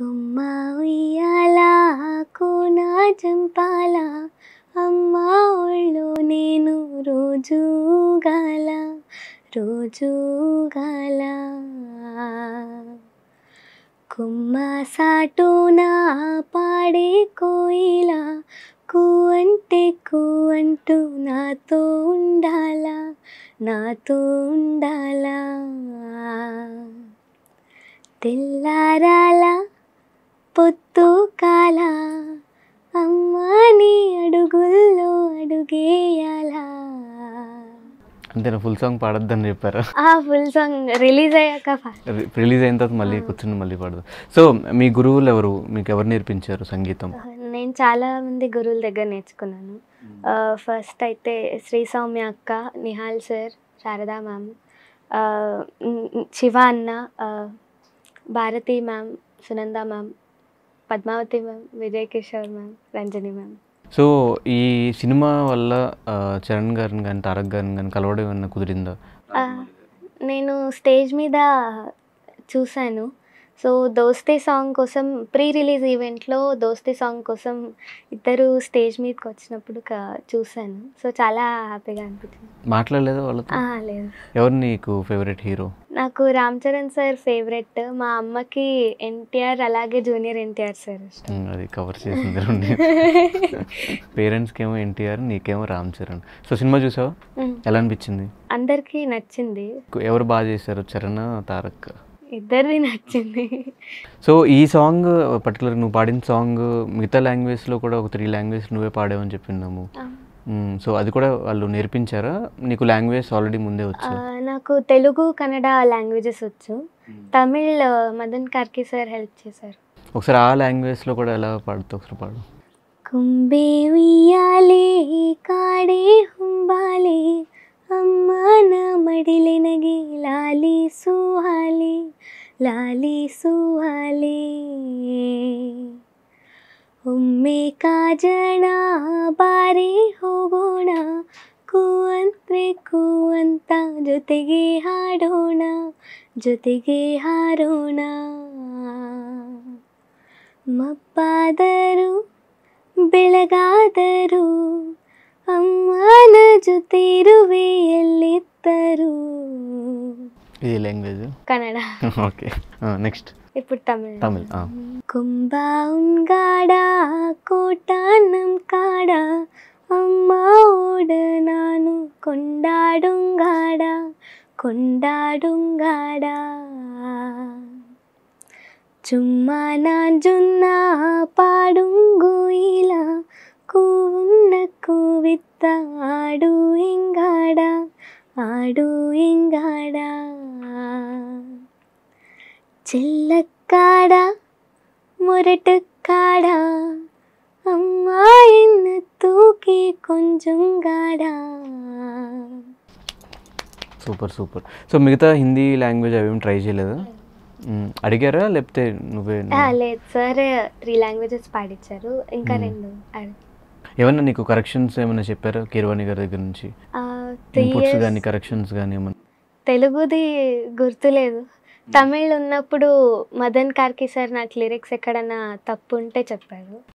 కుమ్మ ఉయ్యాల కోనా చంపాల అమ్మ ఒళ్ళు నేను రోజు గాల రోజు గాల కుమ్మ సాటున పాడే కోయిల కూ అంటే కూ అంటూ నాతో ఉండాలా నాతో ఉండాలా తెల్లారాలా పొత్తు కాల అమ్మాని అడుగుల్లో అడుగేయాలా అంతేనా ఫుల్ సాంగ్ పాడొద్దని చెప్పారు ఆ ఫుల్ సాంగ్ రిలీజ్ అయ్యాక రిలీజ్ అయిన తర్వాత మళ్ళీ కూర్చుని మళ్ళీ పాడదు సో మీ గురువులు ఎవరు మీకు ఎవరు నేర్పించారు సంగీతం నేను చాలా మంది గురువుల దగ్గర నేర్చుకున్నాను ఫస్ట్ అయితే శ్రీ సౌమ్య అక్క నిహాల్ సార్ శారదా మ్యామ్ శివ అన్న Bharati ma'am Sunanda ma'am Padmavati ma'am Vijay Kishore ma'am Ranjani ma'am so ఈ సినిమా వల్ల చరణ్ గారిని కానీ తారక్ గారిని కానీ కలవడం ఏమన్నా కుదిరిందా నేను స్టేజ్ మీద చూశాను సో దోస్తే సాంగ్ కోసం ప్రీ రిలీజ్ ఈవెంట్లో దోస్తే సాంగ్ కోసం ఇద్దరు స్టేజ్ మీదకి వచ్చినప్పుడు చూశాను సో చాలా హ్యాపీగా అనిపించింది మాట్లాడలేదు వాళ్ళు లేదు ఎవరు నీకు ఫేవరెట్ హీరో నాకు రామ్ చరణ్ సార్ ఫేవరెట్ మా అమ్మకి ఎన్టీఆర్ అలాగే జూనియర్ ఎన్టీఆర్ సార్ అది కవర్ చేసింది పేరెంట్స్కి ఏమో ఎన్టీఆర్ నీకేమో రామ్ చరణ్ సో సినిమా చూసావు ఎలా అనిపించింది అందరికీ నచ్చింది ఎవరు బాగా చేశారు చరణ్ తారక్ ఇద్దరిది నచ్చింది సో ఈ సాంగ్ పర్టికులర్ నువ్వు పాడిన సాంగ్ మిగతా లాంగ్వేజ్లో కూడా ఒక త్రీ లాంగ్వేజ్ నువ్వే పాడావని చెప్పిన్నాము సో అది కూడా వాళ్ళు నేర్పించారా నీకు లాంగ్వేజ్ ఆల్రెడీ ముందే వచ్చు నాకు తెలుగు కన్నడ లాంగ్వేజెస్ వచ్చు తమిళ్ మదన్ కార్కి సార్ హెల్ప్ చేశారు ఒకసారి ఆ లాంగ్వేజ్లో కూడా ఎలా పాడుతూ ఒకసారి పాడు కుంబే ఉయ్యాలే కాడే హుంబాలే నా లాలి సుహాలే లాలి సుహాలే ఉమ్మే కాజనా బారే హో ಮಾಡೋಣ ಕೂವಂತ್ರೆ ಕೂವಂತ ಜೊತೆಗೆ ಹಾಡೋಣ ಜೊತೆಗೆ ಹಾರೋಣ ಮಪ್ಪಾದರೂ ಬೆಳಗಾದರೂ ಅಮ್ಮನ ಜೊತೆ ಇರುವೆ ಎಲ್ಲಿದ್ದರು ಲ್ಯಾಂಗ್ವೇಜ್ ಕನ್ನಡ ಓಕೆ ನೆಕ್ಸ್ಟ್ ಇಪ್ಪು ತಮಿಳ್ తమిళ్ కుంభా ಕೋಟ కోట నం கொண்டாடுங்காடா கொண்டாடுங்காடா சும்மா நான் சொன்னா பாடுங்குயிலா கூவுன்ன கூவித்தாடு எங்காடா ஆடு எங்காடா செல்லக்காடா முரட்டுக்காடா அம்மா గాడా సూపర్ సూపర్ సో మిగతా హిందీ లాంగ్వేజ్ అవేం ట్రై చేయలేదు అడిగారా లేకపోతే నువ్వే లేదు సార్ త్రీ లాంగ్వేజెస్ పాడించారు ఇంకా రెండు ఏమన్నా నీకు కరెక్షన్స్ ఏమైనా చెప్పారా కీర్వాణి గారి దగ్గర నుంచి ఇన్పుట్స్ కానీ కరెక్షన్స్ కానీ ఏమన్నా తెలుగుది గుర్తులేదు తమిళ్ ఉన్నప్పుడు మదన్ కార్కి సార్ నాకు లిరిక్స్ ఎక్కడన్నా తప్పు ఉంటే చెప్పారు